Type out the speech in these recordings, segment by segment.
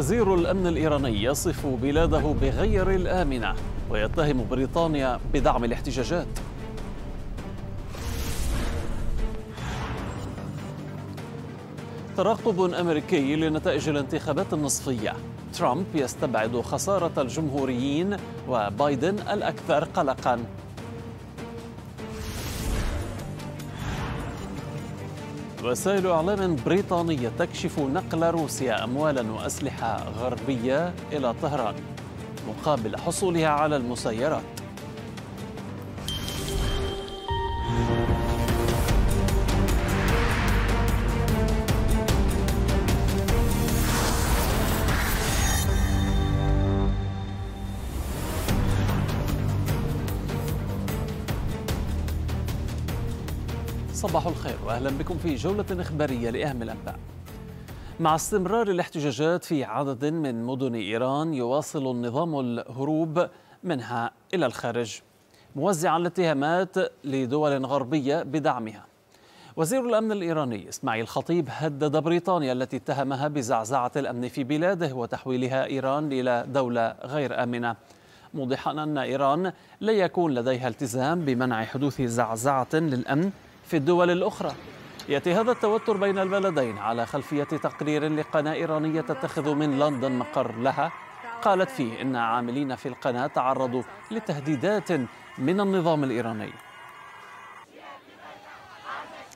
وزير الأمن الإيراني يصف بلاده بغير الآمنة ويتهم بريطانيا بدعم الاحتجاجات ترقب أمريكي لنتائج الانتخابات النصفية ترامب يستبعد خسارة الجمهوريين وبايدن الأكثر قلقاً وسائل إعلام بريطانية تكشف نقل روسيا أموالا وأسلحة غربية إلى طهران مقابل حصولها على المسيرات صباح الخير واهلا بكم في جوله اخباريه لاهم الانباء. مع استمرار الاحتجاجات في عدد من مدن ايران يواصل النظام الهروب منها الى الخارج موزعا الاتهامات لدول غربيه بدعمها. وزير الامن الايراني اسماعيل خطيب هدد بريطانيا التي اتهمها بزعزعه الامن في بلاده وتحويلها ايران الى دوله غير امنه. موضحا ان ايران لا يكون لديها التزام بمنع حدوث زعزعه للامن في الدول الأخرى يأتي هذا التوتر بين البلدين على خلفية تقرير لقناة إيرانية تتخذ من لندن مقر لها قالت فيه إن عاملين في القناة تعرضوا لتهديدات من النظام الإيراني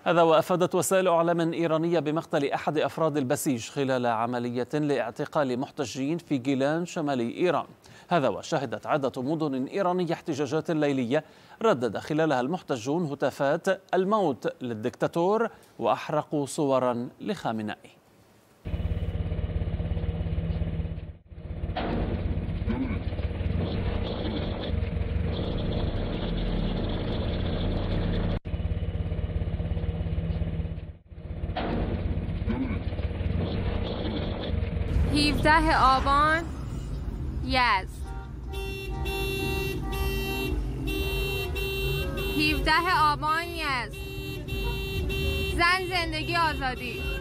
هذا وأفادت وسائل أعلام إيرانية بمقتل أحد أفراد البسيج خلال عملية لاعتقال محتجين في جيلان شمال إيران هذا وشهدت عدة مدن إيرانية احتجاجات ليلية ردد خلالها المحتجون هتافات الموت للدكتاتور وأحرقوا صورا لخامنئي 17 آبان یزد 17 آبان یزد زن زندگی آزادی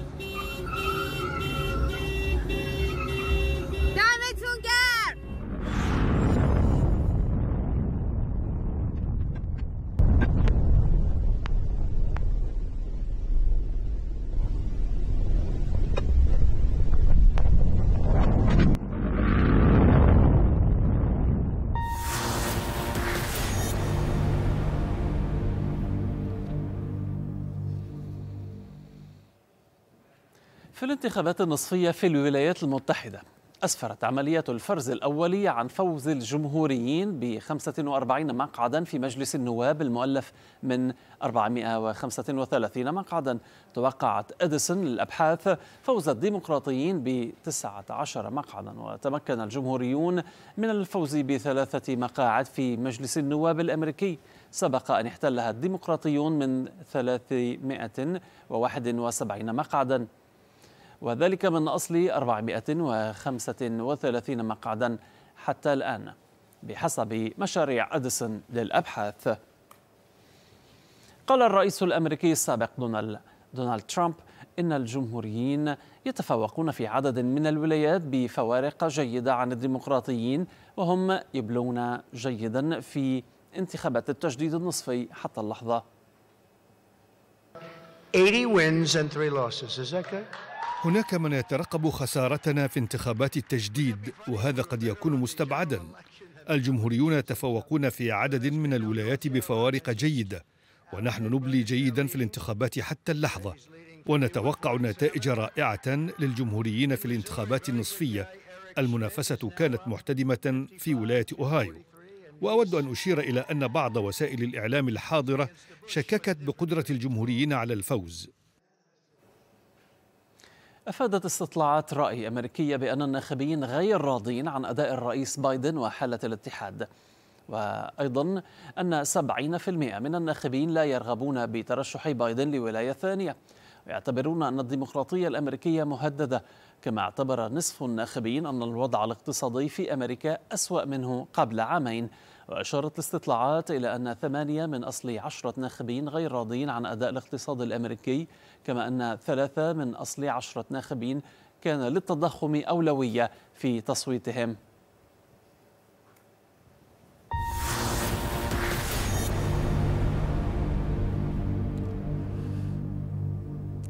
في الانتخابات النصفية في الولايات المتحدة أسفرت عملية الفرز الأولي عن فوز الجمهوريين ب 45 مقعدا في مجلس النواب المؤلف من 435 مقعدا توقعت أديسون للأبحاث فوز الديمقراطيين ب 19 مقعدا وتمكن الجمهوريون من الفوز بثلاثة مقاعد في مجلس النواب الأمريكي سبق أن احتلها الديمقراطيون من 371 مقعدا وذلك من أصل 435 مقعدا حتى الآن بحسب مشاريع أديسون للأبحاث قال الرئيس الأمريكي السابق دونالد دونالد ترامب إن الجمهوريين يتفوقون في عدد من الولايات بفوارق جيدة عن الديمقراطيين وهم يبلون جيدا في انتخابات التجديد النصفي حتى اللحظة 80 wins and 3 losses. Is that good? هناك من يترقب خسارتنا في انتخابات التجديد وهذا قد يكون مستبعدا الجمهوريون يتفوقون في عدد من الولايات بفوارق جيده ونحن نبلي جيدا في الانتخابات حتى اللحظه ونتوقع نتائج رائعه للجمهوريين في الانتخابات النصفيه المنافسه كانت محتدمه في ولايه اوهايو واود ان اشير الى ان بعض وسائل الاعلام الحاضره شككت بقدره الجمهوريين على الفوز أفادت استطلاعات رأي أمريكية بأن الناخبين غير راضين عن أداء الرئيس بايدن وحالة الاتحاد وأيضا أن 70% من الناخبين لا يرغبون بترشح بايدن لولاية ثانية ويعتبرون أن الديمقراطية الأمريكية مهددة كما اعتبر نصف الناخبين أن الوضع الاقتصادي في أمريكا أسوأ منه قبل عامين وأشارت الاستطلاعات إلى أن ثمانية من أصل عشرة ناخبين غير راضين عن أداء الاقتصاد الأمريكي كما أن ثلاثة من أصل عشرة ناخبين كان للتضخم أولوية في تصويتهم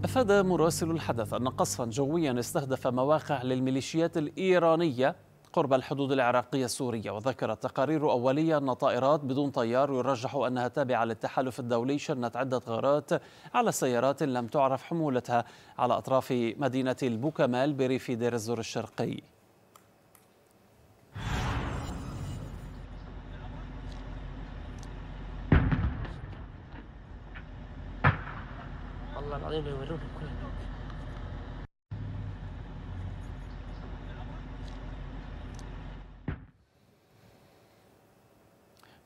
أفاد مراسل الحدث أن قصفا جويا استهدف مواقع للميليشيات الإيرانية قرب الحدود العراقية السورية وذكرت تقارير أولية أن طائرات بدون طيار يرجح أنها تابعة للتحالف الدولي شنت عدة غارات على سيارات لم تعرف حمولتها على أطراف مدينة البوكمال بريف دير الزور الشرقي الله العظيم لو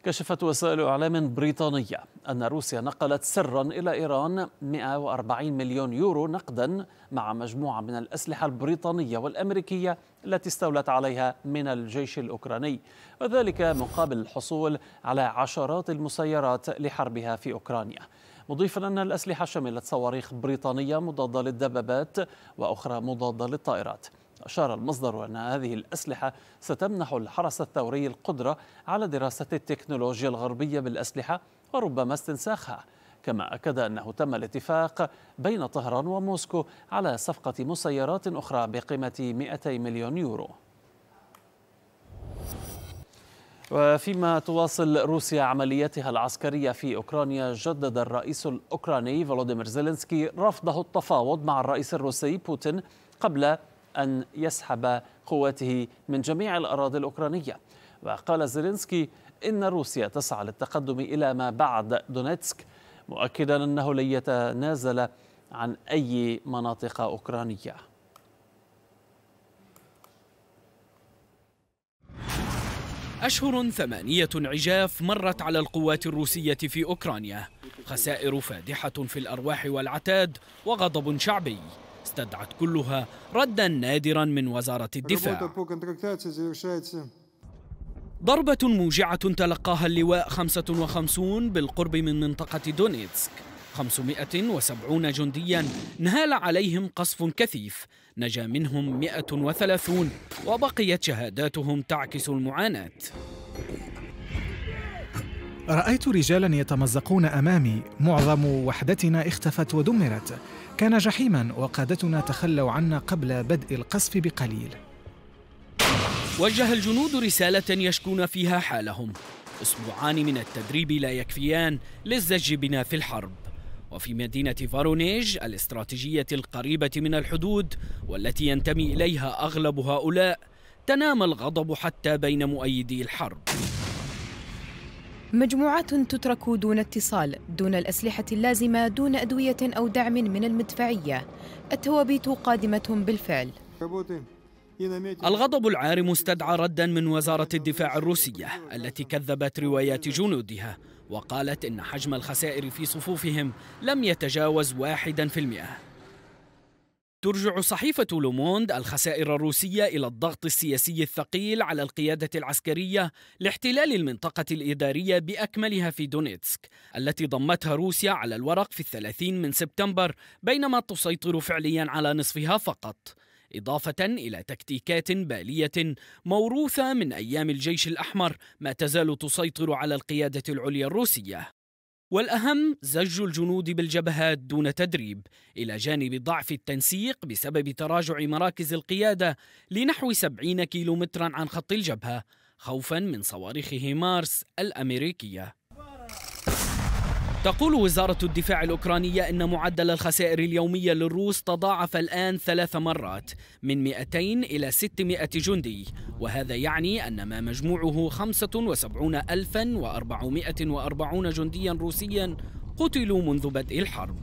كشفت وسائل إعلام بريطانية أن روسيا نقلت سرا إلى إيران 140 مليون يورو نقدا مع مجموعة من الأسلحة البريطانية والأمريكية التي استولت عليها من الجيش الأوكراني وذلك مقابل الحصول على عشرات المسيرات لحربها في أوكرانيا مضيفا أن الأسلحة شملت صواريخ بريطانية مضادة للدبابات وأخرى مضادة للطائرات أشار المصدر أن هذه الأسلحة ستمنح الحرس الثوري القدرة على دراسة التكنولوجيا الغربية بالأسلحة وربما استنساخها كما أكد أنه تم الاتفاق بين طهران وموسكو على صفقة مسيرات أخرى بقيمة 200 مليون يورو وفيما تواصل روسيا عملياتها العسكرية في أوكرانيا جدد الرئيس الأوكراني فولوديمير زيلينسكي رفضه التفاوض مع الرئيس الروسي بوتين قبل أن يسحب قواته من جميع الأراضي الأوكرانية وقال زيلينسكي إن روسيا تسعى للتقدم إلى ما بعد دونيتسك مؤكدا أنه لن يتنازل عن أي مناطق أوكرانية أشهر ثمانية عجاف مرت على القوات الروسية في أوكرانيا خسائر فادحة في الأرواح والعتاد وغضب شعبي استدعت كلها ردا نادرا من وزارة الدفاع ضربة موجعة تلقاها اللواء 55 بالقرب من منطقة دونيتسك 570 جنديا انهال عليهم قصف كثيف نجا منهم 130 وبقيت شهاداتهم تعكس المعاناة رأيت رجالا يتمزقون أمامي معظم وحدتنا اختفت ودمرت كان جحيما وقادتنا تخلوا عنا قبل بدء القصف بقليل وجه الجنود رسالة يشكون فيها حالهم أسبوعان من التدريب لا يكفيان للزج بنا في الحرب وفي مدينة فارونيج الاستراتيجية القريبة من الحدود والتي ينتمي إليها أغلب هؤلاء تنام الغضب حتى بين مؤيدي الحرب مجموعات تترك دون اتصال دون الأسلحة اللازمة دون أدوية أو دعم من المدفعية التوابيت قادمة بالفعل الغضب العارم استدعى ردا من وزارة الدفاع الروسية التي كذبت روايات جنودها وقالت إن حجم الخسائر في صفوفهم لم يتجاوز واحدا في المئة ترجع صحيفة لوموند الخسائر الروسية إلى الضغط السياسي الثقيل على القيادة العسكرية لاحتلال المنطقة الإدارية بأكملها في دونيتسك التي ضمتها روسيا على الورق في الثلاثين من سبتمبر بينما تسيطر فعليا على نصفها فقط إضافة إلى تكتيكات بالية موروثة من أيام الجيش الأحمر ما تزال تسيطر على القيادة العليا الروسية والأهم زج الجنود بالجبهات دون تدريب إلى جانب ضعف التنسيق بسبب تراجع مراكز القيادة لنحو 70 كيلومترا عن خط الجبهة خوفا من صواريخ هيمارس الأمريكية تقول وزارة الدفاع الأوكرانية أن معدل الخسائر اليومية للروس تضاعف الآن ثلاث مرات من 200 إلى 600 جندي وهذا يعني أن ما مجموعه 75440 جنديا روسيا قتلوا منذ بدء الحرب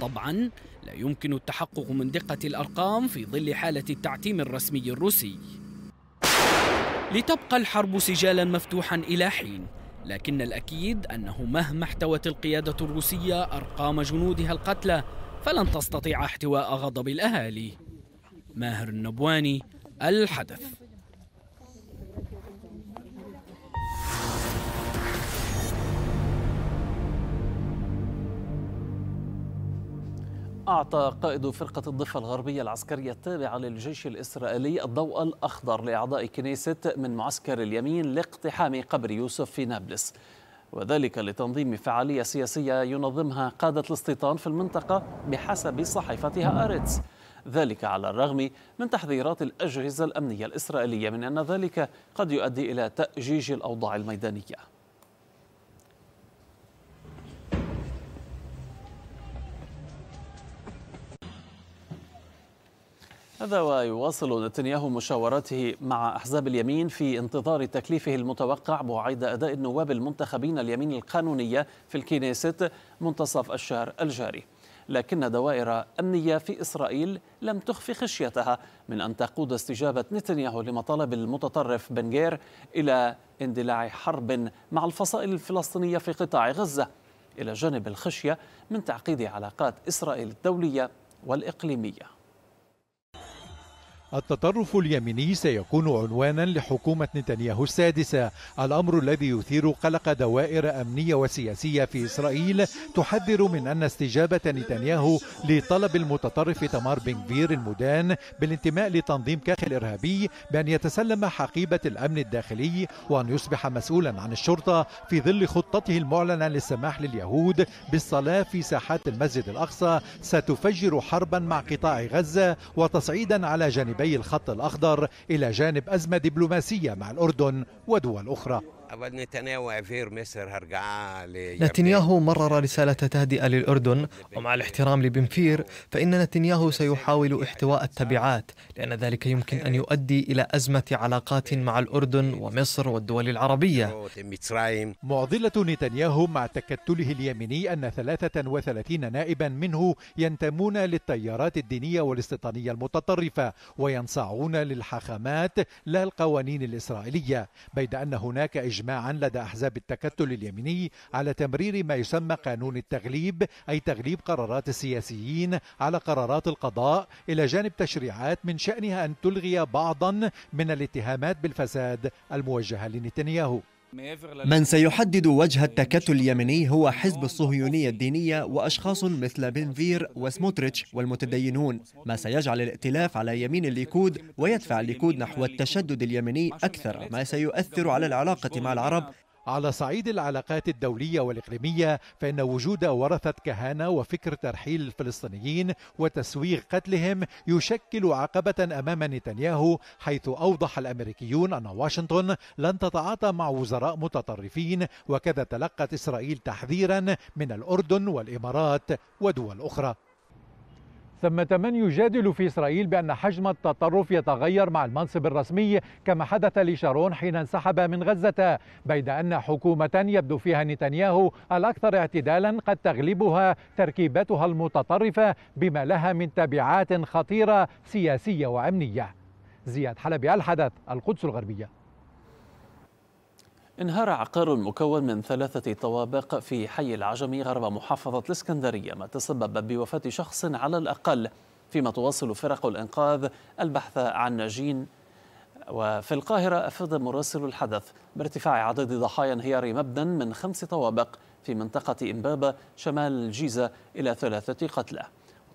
طبعا لا يمكن التحقق من دقة الأرقام في ظل حالة التعتيم الرسمي الروسي لتبقى الحرب سجالا مفتوحا إلى حين لكن الأكيد أنه مهما احتوت القيادة الروسية أرقام جنودها القتلى فلن تستطيع احتواء غضب الأهالي ماهر النبواني الحدث أعطى قائد فرقة الضفة الغربية العسكرية التابعة للجيش الإسرائيلي الضوء الأخضر لأعضاء كنيست من معسكر اليمين لاقتحام قبر يوسف في نابلس وذلك لتنظيم فعالية سياسية ينظمها قادة الاستيطان في المنطقة بحسب صحيفتها أريتس ذلك على الرغم من تحذيرات الأجهزة الأمنية الإسرائيلية من أن ذلك قد يؤدي إلى تأجيج الأوضاع الميدانية هذا ويواصل نتنياهو مشاوراته مع أحزاب اليمين في انتظار تكليفه المتوقع بوعيد أداء النواب المنتخبين اليمين القانونية في الكنيست منتصف الشهر الجاري لكن دوائر أمنية في إسرائيل لم تخفي خشيتها من أن تقود استجابة نتنياهو لمطالب المتطرف بنغير إلى اندلاع حرب مع الفصائل الفلسطينية في قطاع غزة إلى جانب الخشية من تعقيد علاقات إسرائيل الدولية والإقليمية التطرف اليميني سيكون عنوانا لحكومة نتنياهو السادسة الأمر الذي يثير قلق دوائر أمنية وسياسية في إسرائيل تحذر من أن استجابة نتنياهو لطلب المتطرف تمار بنغفير المدان بالانتماء لتنظيم كاخ الإرهابي بأن يتسلم حقيبة الأمن الداخلي وأن يصبح مسؤولا عن الشرطة في ظل خطته المعلنة للسماح لليهود بالصلاة في ساحات المسجد الأقصى ستفجر حربا مع قطاع غزة وتصعيدا على جانبي فرعي الخط الأخضر إلى جانب أزمة دبلوماسية مع الأردن ودول أخرى نتنياهو مرر رسالة تهدئة للأردن ومع الاحترام لبنفير فإن نتنياهو سيحاول احتواء التبعات لأن ذلك يمكن أن يؤدي إلى أزمة علاقات مع الأردن ومصر والدول العربية معضلة نتنياهو مع تكتله اليميني أن 33 نائبا منه ينتمون للتيارات الدينية والاستيطانية المتطرفة وينصاعون للحاخامات لا القوانين الإسرائيلية بيد أن هناك إجماعا لدى أحزاب التكتل اليميني على تمرير ما يسمى قانون التغليب أي تغليب قرارات السياسيين على قرارات القضاء إلى جانب تشريعات من شأنها أن تلغي بعضا من الاتهامات بالفساد الموجهة لنتنياهو من سيحدد وجه التكتل اليمني هو حزب الصهيونية الدينية وأشخاص مثل بنفير وسموتريتش والمتدينون ما سيجعل الائتلاف على يمين الليكود ويدفع الليكود نحو التشدد اليمني أكثر ما سيؤثر على العلاقة مع العرب على صعيد العلاقات الدولية والإقليمية فإن وجود ورثة كهانة وفكر ترحيل الفلسطينيين وتسويغ قتلهم يشكل عقبة أمام نتنياهو حيث أوضح الأمريكيون أن واشنطن لن تتعاطى مع وزراء متطرفين وكذا تلقت إسرائيل تحذيرا من الأردن والإمارات ودول أخرى ثمة من يجادل في إسرائيل بأن حجم التطرف يتغير مع المنصب الرسمي كما حدث لشارون حين انسحب من غزة بيد أن حكومة يبدو فيها نتنياهو الأكثر اعتدالا قد تغلبها تركيبتها المتطرفة بما لها من تبعات خطيرة سياسية وأمنية زياد حلبي الحدث القدس الغربية انهار عقار مكون من ثلاثة طوابق في حي العجمي غرب محافظة الإسكندرية ما تسبب بوفاة شخص على الأقل فيما تواصل فرق الإنقاذ البحث عن ناجين وفي القاهرة أفاد مراسل الحدث بارتفاع عدد ضحايا انهيار مبنى من خمس طوابق في منطقة إمبابة شمال الجيزة إلى ثلاثة قتلى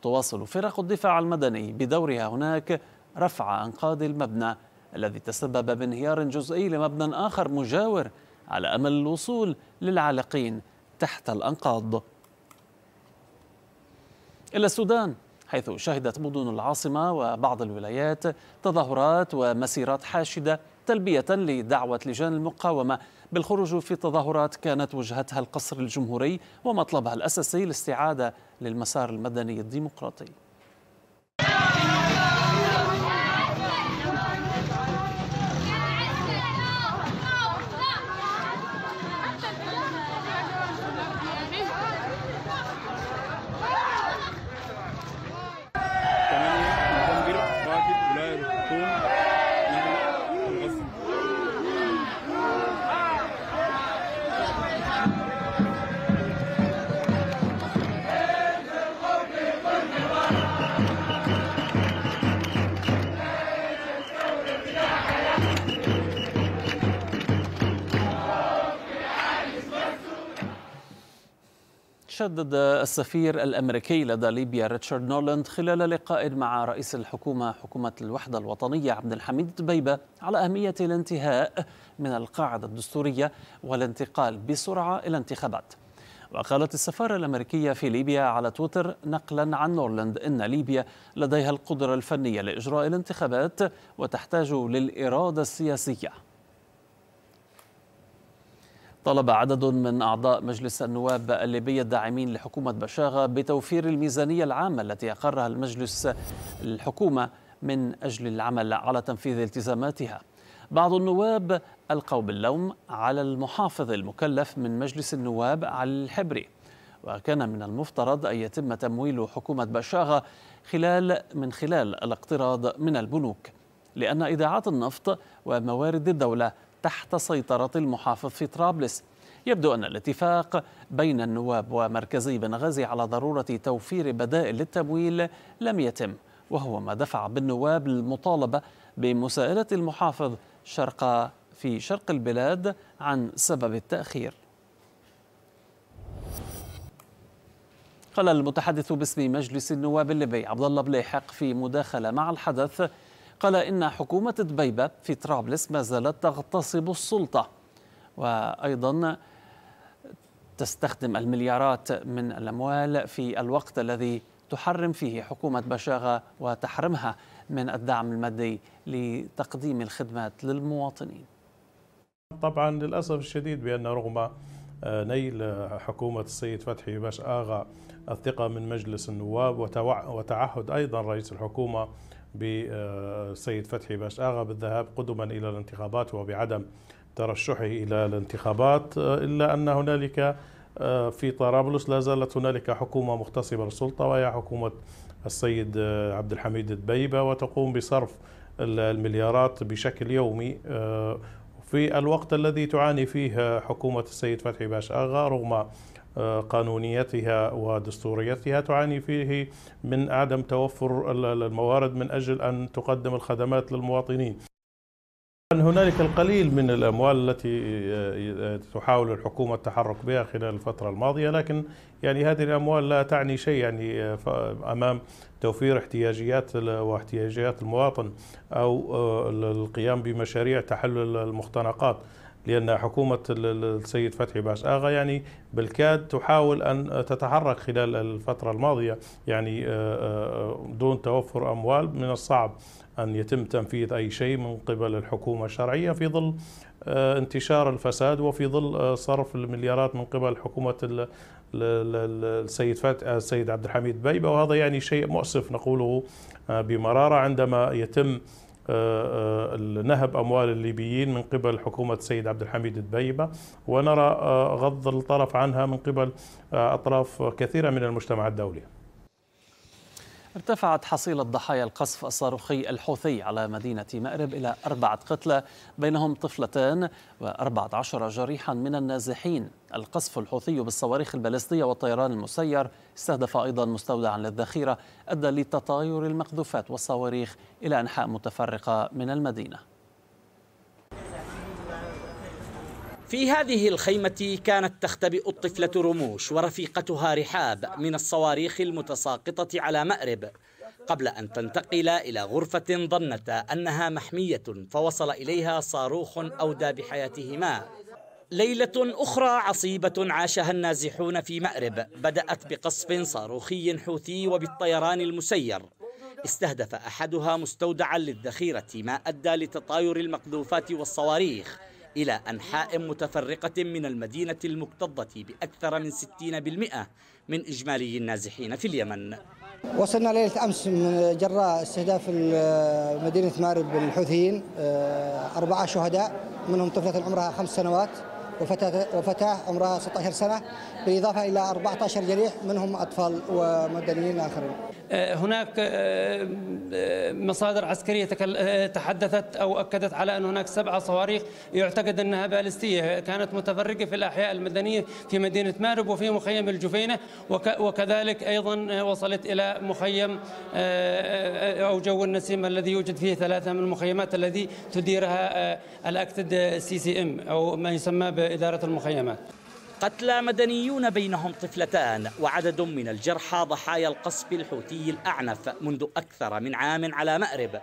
تواصل فرق الدفاع المدني بدورها هناك رفع أنقاض المبنى الذي تسبب بانهيار جزئي لمبنى آخر مجاور على أمل الوصول للعالقين تحت الأنقاض إلى السودان حيث شهدت مدن العاصمة وبعض الولايات تظاهرات ومسيرات حاشدة تلبية لدعوة لجان المقاومة بالخروج في تظاهرات كانت وجهتها القصر الجمهوري ومطلبها الأساسي الاستعادة للمسار المدني الديمقراطي شدد السفير الامريكي لدى ليبيا ريتشارد نولاند خلال لقاء مع رئيس الحكومه حكومه الوحده الوطنيه عبد الحميد دبيبه على اهميه الانتهاء من القاعده الدستوريه والانتقال بسرعه الى انتخابات. وقالت السفاره الامريكيه في ليبيا على تويتر نقلا عن نورلاند ان ليبيا لديها القدره الفنيه لاجراء الانتخابات وتحتاج للاراده السياسيه. طلب عدد من أعضاء مجلس النواب الليبي الداعمين لحكومة بشاغة بتوفير الميزانية العامة التي أقرها المجلس الحكومة من أجل العمل على تنفيذ التزاماتها بعض النواب ألقوا باللوم على المحافظ المكلف من مجلس النواب علي الحبري وكان من المفترض أن يتم تمويل حكومة بشاغة خلال من خلال الاقتراض من البنوك لأن إيداعات النفط وموارد الدولة تحت سيطرة المحافظ في طرابلس يبدو أن الاتفاق بين النواب ومركزي بنغازي على ضرورة توفير بدائل للتمويل لم يتم وهو ما دفع بالنواب للمطالبة بمساءلة المحافظ شرق في شرق البلاد عن سبب التأخير قال المتحدث باسم مجلس النواب الليبي عبد الله بليحق في مداخلة مع الحدث قال إن حكومة دبيبة في طرابلس ما زالت تغتصب السلطة وأيضا تستخدم المليارات من الأموال في الوقت الذي تحرم فيه حكومة بشاغة وتحرمها من الدعم المادي لتقديم الخدمات للمواطنين طبعا للأسف الشديد بأن رغم آه، نيل آه، حكومة السيد فتحي باش آغا الثقة من مجلس النواب وتعهد أيضا رئيس الحكومة بالسيد فتحي باش آغا بالذهاب قدما إلى الانتخابات وبعدم ترشحه إلى الانتخابات إلا أن هنالك آه، في طرابلس لا زالت هنالك حكومة مغتصبة للسلطة وهي حكومة السيد آه، عبد الحميد الدبيبة وتقوم بصرف المليارات بشكل يومي آه، في الوقت الذي تعاني فيه حكومة السيد فتحي باش آغا رغم قانونيتها ودستوريتها تعاني فيه من عدم توفر الموارد من أجل أن تقدم الخدمات للمواطنين هنالك القليل من الأموال التي آه، آه، تحاول الحكومة التحرك بها خلال الفترة الماضية لكن يعني هذه الأموال لا تعني شيء يعني آه، أمام توفير احتياجيات واحتياجات المواطن أو القيام بمشاريع تحلل المختنقات لأن حكومة السيد فتحي باش آغا يعني بالكاد تحاول أن تتحرك خلال الفترة الماضية يعني آه، آه، دون توفر أموال من الصعب أن يتم تنفيذ أي شيء من قبل الحكومة الشرعية في ظل آه، انتشار الفساد وفي ظل صرف المليارات من قبل حكومة السيد فت... السيد عبد الحميد بيبة وهذا يعني شيء مؤسف نقوله بمرارة عندما يتم آه، آه، نهب أموال الليبيين من قبل حكومة سيد عبد الحميد الدبيبة ونرى آه، غض الطرف عنها من قبل أطراف كثيرة من المجتمع الدولي ارتفعت حصيلة ضحايا القصف الصاروخي الحوثي على مدينة مأرب إلى أربعة قتلى بينهم طفلتان وأربعة عشر جريحا من النازحين القصف الحوثي بالصواريخ البالستية والطيران المسير استهدف أيضا مستودعا للذخيرة أدى لتطاير المقذوفات والصواريخ إلى أنحاء متفرقة من المدينة في هذه الخيمة كانت تختبئ الطفلة رموش ورفيقتها رحاب من الصواريخ المتساقطة على مأرب قبل أن تنتقل إلى غرفة ظنتا أنها محمية فوصل إليها صاروخ أودى بحياتهما ليلة أخرى عصيبة عاشها النازحون في مأرب بدأت بقصف صاروخي حوثي وبالطيران المسير استهدف أحدها مستودعا للذخيرة ما أدى لتطاير المقذوفات والصواريخ إلى أنحاء متفرقة من المدينة المكتظة بأكثر من 60% من إجمالي النازحين في اليمن وصلنا ليلة أمس من جراء استهداف مدينة مارب بالحوثيين آه، أربعة شهداء منهم طفلة عمرها خمس سنوات وفتاة, وفتاة عمرها 16 سنة بالإضافة إلى 14 جريح منهم أطفال ومدنيين آخرين آه، هناك آه، آه، مصادر عسكرية تحدثت أو أكدت على أن هناك سبعة صواريخ يعتقد أنها بالستية كانت متفرقة في الأحياء المدنية في مدينة مارب وفي مخيم الجفينة وكذلك أيضا وصلت إلى مخيم أو جو النسيم الذي يوجد فيه ثلاثة من المخيمات الذي تديرها الأكتد سي سي ام أو ما يسمى بإدارة المخيمات قتلى مدنيون بينهم طفلتان وعدد من الجرحى ضحايا القصف الحوثي الأعنف منذ أكثر من عام على مأرب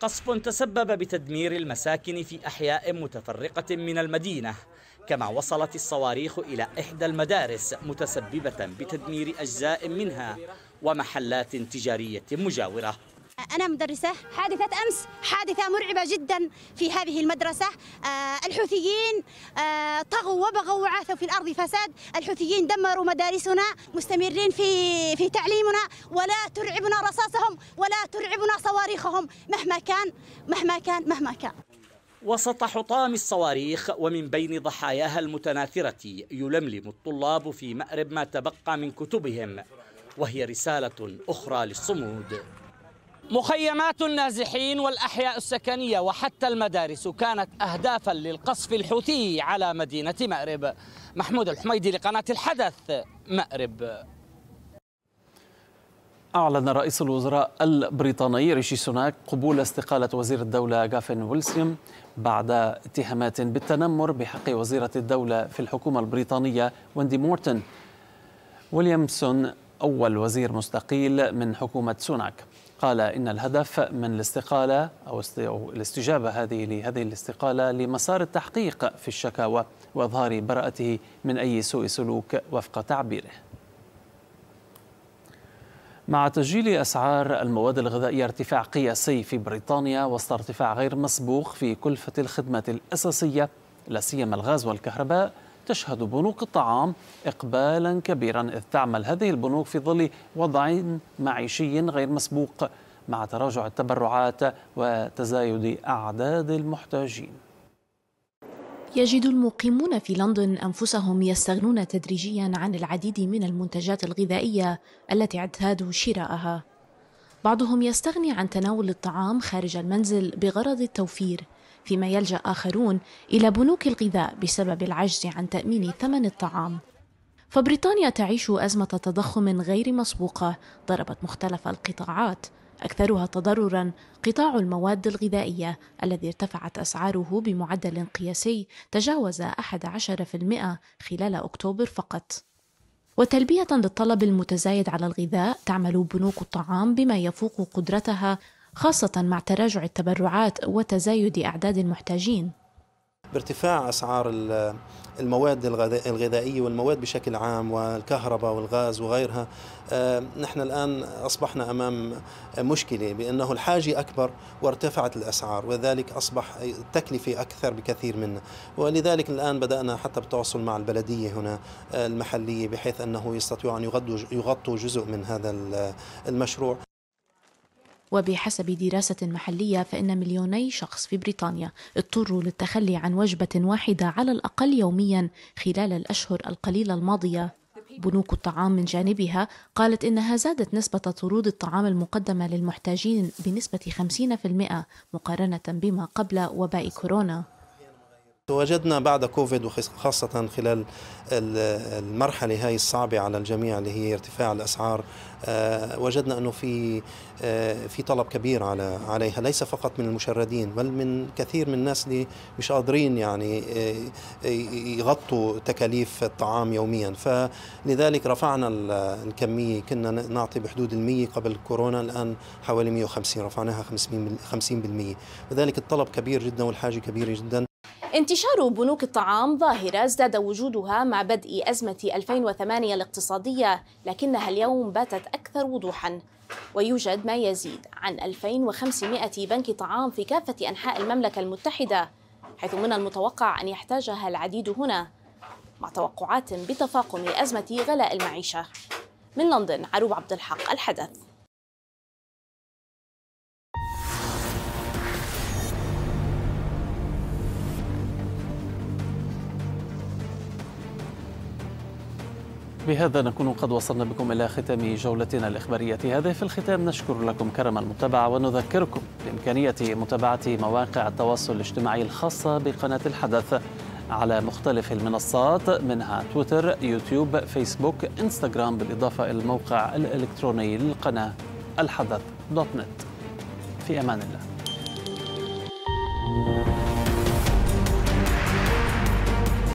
قصف تسبب بتدمير المساكن في أحياء متفرقة من المدينة كما وصلت الصواريخ إلى إحدى المدارس متسببة بتدمير أجزاء منها ومحلات تجارية مجاورة أنا مدرسة حادثة أمس حادثة مرعبة جدا في هذه المدرسة آه، الحوثيين آه، طغوا وبغوا وعاثوا في الأرض فساد الحوثيين دمروا مدارسنا مستمرين في في تعليمنا ولا ترعبنا رصاصهم ولا ترعبنا صواريخهم مهما كان مهما كان مهما كان وسط حطام الصواريخ ومن بين ضحاياها المتناثرة يلملم الطلاب في مأرب ما تبقى من كتبهم وهي رسالة أخرى للصمود مخيمات النازحين والأحياء السكنية وحتى المدارس كانت أهدافا للقصف الحوثي على مدينة مأرب محمود الحميدي لقناة الحدث مأرب أعلن رئيس الوزراء البريطاني ريشي سوناك قبول استقالة وزير الدولة جافن ويلسيم بعد اتهامات بالتنمر بحق وزيرة الدولة في الحكومة البريطانية وندي مورتن ويليامسون أول وزير مستقيل من حكومة سوناك قال إن الهدف من الاستقالة أو الاستجابة هذه لهذه الاستقالة لمسار التحقيق في الشكاوى وإظهار براءته من أي سوء سلوك وفق تعبيره مع تسجيل أسعار المواد الغذائية ارتفاع قياسي في بريطانيا وسط ارتفاع غير مسبوق في كلفة الخدمة الأساسية لا سيما الغاز والكهرباء تشهد بنوك الطعام إقبالا كبيرا إذ تعمل هذه البنوك في ظل وضع معيشي غير مسبوق مع تراجع التبرعات وتزايد أعداد المحتاجين يجد المقيمون في لندن أنفسهم يستغنون تدريجيا عن العديد من المنتجات الغذائية التي اعتادوا شراءها بعضهم يستغني عن تناول الطعام خارج المنزل بغرض التوفير فيما يلجا اخرون الى بنوك الغذاء بسبب العجز عن تامين ثمن الطعام فبريطانيا تعيش ازمه تضخم غير مسبوقه ضربت مختلف القطاعات اكثرها تضررا قطاع المواد الغذائيه الذي ارتفعت اسعاره بمعدل قياسي تجاوز 11% خلال اكتوبر فقط وتلبيه للطلب المتزايد على الغذاء تعمل بنوك الطعام بما يفوق قدرتها خاصة مع تراجع التبرعات وتزايد أعداد المحتاجين بارتفاع أسعار المواد الغذائية والمواد بشكل عام والكهرباء والغاز وغيرها آه، نحن الآن أصبحنا أمام مشكلة بأنه الحاجة أكبر وارتفعت الأسعار وذلك أصبح التكلفة أكثر بكثير منا ولذلك الآن بدأنا حتى بالتواصل مع البلدية هنا آه، المحلية بحيث أنه يستطيعوا أن يغطوا جزء من هذا المشروع وبحسب دراسة محلية فإن مليوني شخص في بريطانيا اضطروا للتخلي عن وجبة واحدة على الأقل يوميا خلال الأشهر القليلة الماضية بنوك الطعام من جانبها قالت إنها زادت نسبة طرود الطعام المقدمة للمحتاجين بنسبة 50% مقارنة بما قبل وباء كورونا تواجدنا بعد كوفيد وخاصة خلال المرحلة هاي الصعبة على الجميع اللي هي ارتفاع الأسعار آه، وجدنا أنه في آه، في طلب كبير على عليها ليس فقط من المشردين بل من كثير من الناس اللي مش قادرين يعني آه، يغطوا تكاليف الطعام يوميا فلذلك رفعنا الكمية كنا نعطي بحدود المية قبل كورونا الآن حوالي 150 رفعناها 50% وذلك الطلب كبير جدا والحاجة كبيرة جدا انتشار بنوك الطعام ظاهرة ازداد وجودها مع بدء أزمة 2008 الاقتصادية لكنها اليوم باتت أكثر وضوحا ويوجد ما يزيد عن 2500 بنك طعام في كافة أنحاء المملكة المتحدة حيث من المتوقع أن يحتاجها العديد هنا مع توقعات بتفاقم أزمة غلاء المعيشة من لندن عروب عبد الحق الحدث بهذا نكون قد وصلنا بكم إلى ختام جولتنا الإخبارية هذه في الختام نشكر لكم كرم المتابعة ونذكركم بإمكانية متابعة مواقع التواصل الاجتماعي الخاصة بقناة الحدث على مختلف المنصات منها تويتر يوتيوب فيسبوك إنستغرام بالإضافة إلى الموقع الإلكتروني للقناة الحدث دوت نت في أمان الله